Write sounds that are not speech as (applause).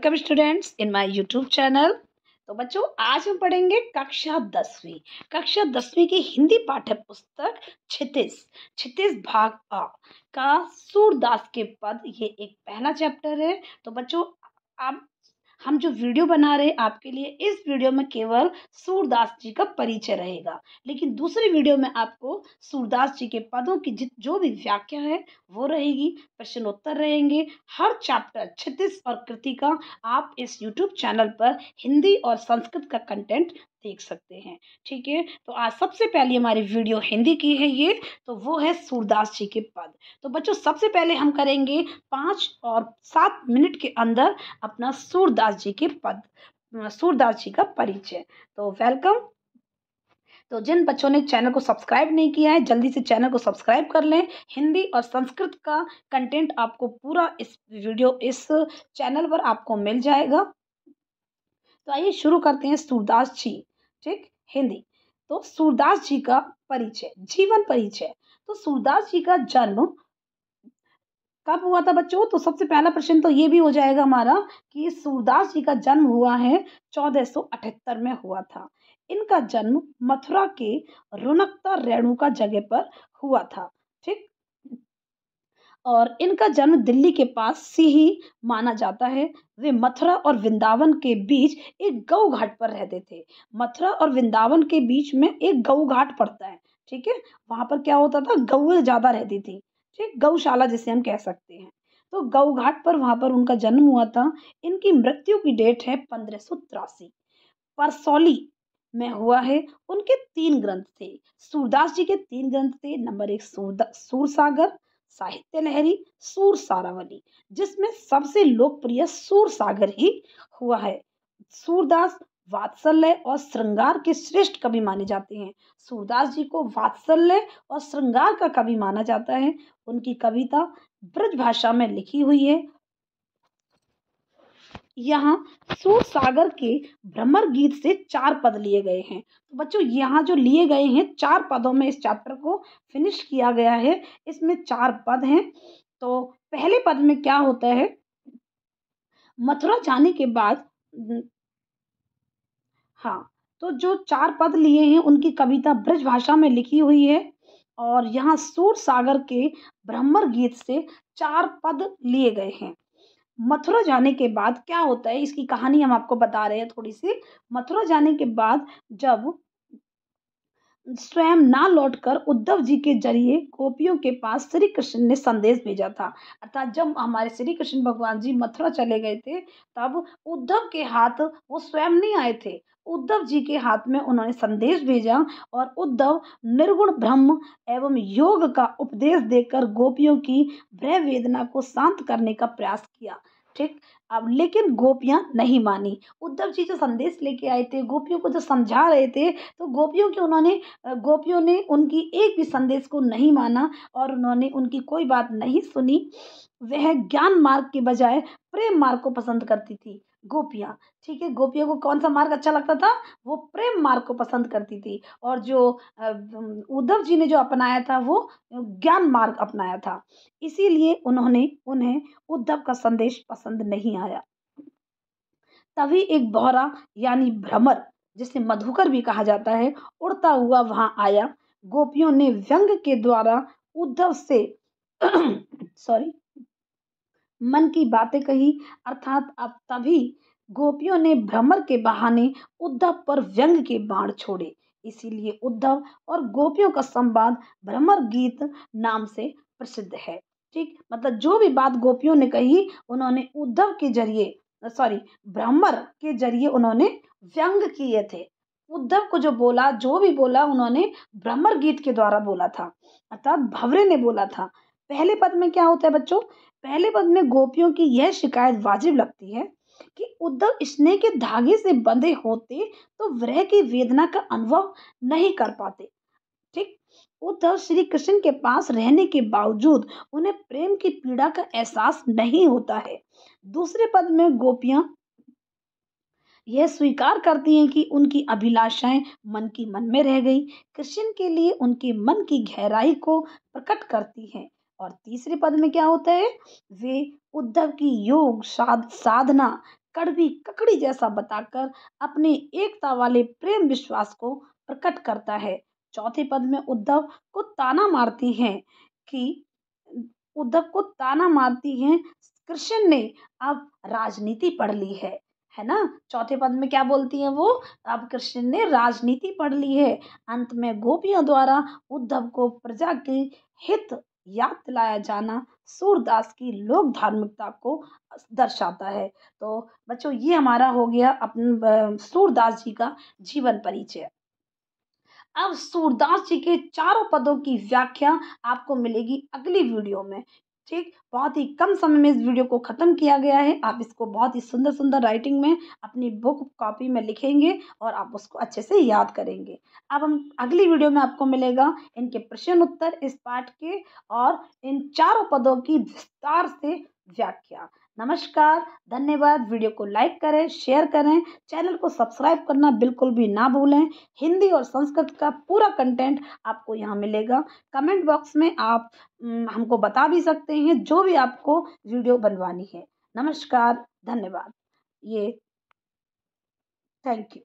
welcome students in my YouTube channel तो बच्चों आज हम पढ़ेंगे कक्षा दसवीं कक्षा दसवीं की हिंदी पाठ्य पुस्तक छितिस छितिस भाग अ का सूरदास के पद ये एक पहला चैप्टर है तो बच्चों आप हम जो वीडियो बना रहे आपके लिए इस वीडियो में केवल सूरदास जी का परिचय रहेगा लेकिन दूसरी वीडियो में आपको सूरदास जी के पदों की जित जो भी व्याख्या है वो रहेगी प्रश्नोत्तर रहेंगे हर चैप्टर छत्तीस और कृति का आप इस यूट्यूब चैनल पर हिंदी और संस्कृत का कंटेंट देख सकते हैं ठीक है तो आज सबसे पहली हमारी वीडियो हिंदी की है ये तो वो है सूरदास जी के पद तो बच्चों सबसे पहले हम करेंगे पाँच और सात मिनट के अंदर अपना सूरदास जी के पद सूरदास जी का परिचय तो वेलकम तो जिन बच्चों ने चैनल को सब्सक्राइब नहीं किया है जल्दी से चैनल को सब्सक्राइब कर लें हिंदी और संस्कृत का कंटेंट आपको पूरा इस वीडियो इस चैनल पर आपको मिल जाएगा तो आइए शुरू करते हैं सूरदास जी ठीक हिंदी तो सूरदास जी का परिचय जीवन परिचय तो सूरदास जी का जन्म कब हुआ था बच्चों तो सबसे पहला प्रश्न तो ये भी हो जाएगा हमारा कि सूरदास जी का जन्म हुआ है चौदह में हुआ था इनका जन्म मथुरा के रुनकता रेणु का जगह पर हुआ था और इनका जन्म दिल्ली के पास से ही माना जाता है वे मथुरा और वृंदावन के बीच एक गौ घाट पर रहते थे मथुरा और वृंदावन के बीच में एक गौ घाट पड़ता है ठीक है वहां पर क्या होता था गौ ज़्यादा रहती थी ठीक गौशाला जिसे हम कह सकते हैं तो गौ घाट पर वहां पर उनका जन्म हुआ था इनकी मृत्यु की डेट है पंद्रह सौ तिरासी परसौली में हुआ है उनके तीन ग्रंथ थे सूरदास जी के तीन ग्रंथ थे नंबर एक सूरसागर साहित्य नहरी सूर सारावली जिसमें सबसे लोकप्रिय सूर सागर ही हुआ है सूरदास वात्सल्य और श्रृंगार के श्रेष्ठ कवि माने जाते हैं सूरदास जी को वात्सल्य और श्रृंगार का कवि माना जाता है उनकी कविता ब्रज भाषा में लिखी हुई है यहाँ सूर सागर के भ्रमर गीत से चार पद लिए गए हैं तो बच्चों यहाँ जो लिए गए हैं चार पदों में इस चैप्टर को फिनिश किया गया है इसमें चार पद हैं तो पहले पद में क्या होता है मथुरा जाने के बाद हाँ तो जो चार पद लिए हैं उनकी कविता ब्रज भाषा में लिखी हुई है और यहाँ सूर सागर के ब्रह्मर गीत से चार पद लिए गए हैं मथुरा जाने के बाद क्या होता है इसकी कहानी हम आपको बता रहे हैं थोड़ी सी मथुरा जाने के बाद जब स्वयं ना लौटकर उद्धव जी के जरिए गोपियों के पास श्री कृष्ण ने संदेश भेजा था अर्थात जब हमारे श्री कृष्ण भगवान जी मथुरा चले गए थे तब उद्धव के हाथ वो स्वयं नहीं आए थे उद्धव जी के हाथ में उन्होंने संदेश भेजा और उद्धव निर्गुण ब्रह्म एवं योग का उपदेश देकर गोपियों की भय वेदना को शांत करने का प्रयास किया ठीक अब लेकिन गोपियाँ नहीं मानी उद्धव जी जो संदेश लेके आए थे गोपियों को जो समझा रहे थे तो गोपियों के उन्होंने गोपियों ने उनकी एक भी संदेश को नहीं माना और उन्होंने उनकी कोई बात नहीं सुनी वह ज्ञान मार्ग के बजाय प्रेम मार्ग को पसंद करती थी गोपियाँ ठीक है गोपियों को कौन सा मार्ग अच्छा लगता था वो प्रेम मार्ग को पसंद करती थी और जो उद्धव जी ने जो अपनाया था वो ज्ञान मार्ग अपनाया था इसीलिए उन्होंने उन्हें उद्धव का संदेश पसंद नहीं आया तभी एक बहरा यानी भ्रमर जिसे मधुकर भी कहा जाता है उड़ता हुआ वहां आया गोपियों ने व्यंग के द्वारा उद्धव से (clears throat) सॉरी मन की बातें कही अर्थात अब तभी गोपियों ने भ्रमर के बहाने उद्धव पर व्यंग के बाण छोड़े इसीलिए उद्धव और गोपियों का संवाद भ्रमर गीत नाम से प्रसिद्ध है ठीक मतलब जो भी बात गोपियों ने कही उन्होंने उद्धव के जरिए सॉरी भ्रमर के जरिए उन्होंने व्यंग किए थे उद्धव को जो बोला जो भी बोला उन्होंने भ्रमर गीत के द्वारा बोला था अर्थात भवरे ने बोला था पहले पद में क्या होता है बच्चों पहले पद में गोपियों की यह शिकायत वाजिब लगती है कि उद्धव स्नेह के धागे से बंधे होते तो वह की वेदना का अनुभव नहीं कर पाते ठीक उद्धव श्री कृष्ण के पास रहने के बावजूद उन्हें प्रेम की पीड़ा का एहसास नहीं होता है दूसरे पद में गोपियां यह स्वीकार करती हैं कि उनकी अभिलाषाएं मन की मन में रह गई कृष्ण के लिए उनके मन की गहराई को प्रकट करती हैं और तीसरे पद में क्या होता है वे उद्धव की योग साध साधना कड़वी ककड़ी जैसा बताकर अपने एकता वाले प्रेम विश्वास को प्रकट करता है चौथे पद में उद्धव को ताना मारती हैं कि उद्धव को ताना मारती हैं कृष्ण ने अब राजनीति पढ़ ली है है ना चौथे पद में क्या बोलती है वो अब कृष्ण ने राजनीति पढ़ ली है अंत में गोपियों द्वारा उद्धव को प्रजा के हित याद दिलाया जाना सूरदास की लोक धार्मिकता को दर्शाता है तो बच्चों ये हमारा हो गया अपने सूरदास जी का जीवन परिचय अब सूरदास जी के चारों पदों की व्याख्या आपको मिलेगी अगली वीडियो में ठीक बहुत ही कम समय में इस वीडियो को ख़त्म किया गया है आप इसको बहुत ही सुंदर सुंदर राइटिंग में अपनी बुक कॉपी में लिखेंगे और आप उसको अच्छे से याद करेंगे अब हम अगली वीडियो में आपको मिलेगा इनके प्रश्न उत्तर इस पाठ के और इन चारों पदों की विस्तार से व्याख्या नमस्कार धन्यवाद वीडियो को लाइक करें शेयर करें चैनल को सब्सक्राइब करना बिल्कुल भी ना भूलें हिंदी और संस्कृत का पूरा कंटेंट आपको यहाँ मिलेगा कमेंट बॉक्स में आप हमको बता भी सकते हैं जो भी आपको वीडियो बनवानी है नमस्कार धन्यवाद ये थैंक यू